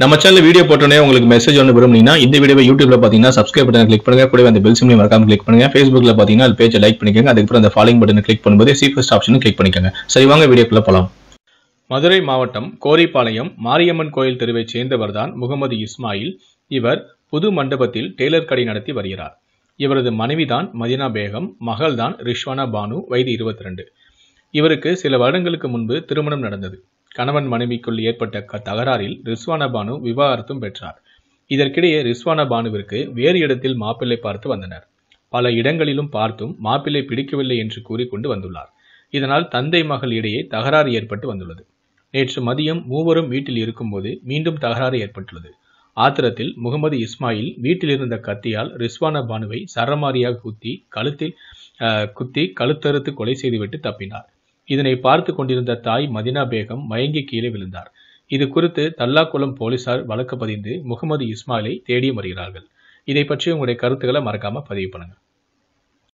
நம்ம channel video போட்டோன்னே உங்களுக்கு மெசேஜ் ஒன்று விரும்புனீங்கன்னா இந்த வீடியோ யூடியூப்ல பார்த்தீங்கன்னா சப்ஸ்கிரைப் பட்டன் கிளிக் பண்ணுங்க கூட அந்த பெல் சிம்லையும் மறக்காம கிளிக் பண்ணுங்க ஃபேஸ்புக்ல பார்த்தீங்கன்னா அது பேஜை லைக் பண்ணிக்கோங்க அதுக்கப்புறம் அந்த ஃபாலோயிங் பட்டன் கிளிக் பண்ணும்போது சீஃபஸ்ட் ஆப்ஷனும் கிளிக் பண்ணிக்கோங்க சரி வாங்க வீடியோக்குள்ள போகலாம் மதுரை மாவட்டம் கோரிப்பாளையம் மாரியம்மன் கோயில் சேர்ந்தவர் சேர்ந்தவர்தான் முகமது இஸ்மாயில் இவர் புது மண்டபத்தில் டெய்லர் கடை நடத்தி வருகிறார் இவரது மனைவிதான் மதினா பேகம் மகள்தான் ரிஷ்வானா பானு வயது இருபத்தி ரெண்டு இவருக்கு சில வருடங்களுக்கு முன்பு திருமணம் நடந்தது கணவன் மனைவிக்குள் ஏற்பட்ட தகராறில் ரிஸ்வான பானு விவாகரத்தும் பெற்றார் இதற்கிடையே ரிஸ்வான பானுவிற்கு வேறு இடத்தில் மாப்பிள்ளை பார்த்து வந்தனர் பல இடங்களிலும் பார்த்தும் மாப்பிள்ளை பிடிக்கவில்லை என்று கூறிக்கொண்டு வந்துள்ளார் இதனால் தந்தை மகள் இடையே தகராறு ஏற்பட்டு வந்துள்ளது நேற்று மதியம் மூவரும் வீட்டில் இருக்கும்போது மீண்டும் தகராறு ஏற்பட்டுள்ளது ஆத்திரத்தில் முகமது இஸ்மாயில் வீட்டில் இருந்த கத்தியால் ரிஸ்வான பானுவை சரமாரியாக குத்தி கழுத்தில் குத்தி கழுத்தறுத்து கொலை செய்துவிட்டு தப்பினார் இதனை பார்த்து கொண்டிருந்த தாய் மதினா பேகம் மயங்கி கீழே விழுந்தார் இது குறித்து தல்லாக்குளம் போலீசார் வழக்கு பதிந்து முகமது இஸ்மாயிலை தேடி வருகிறார்கள் இதை பற்றி உங்களுடைய கருத்துக்களை மறக்காம பதிவு பண்ணுங்க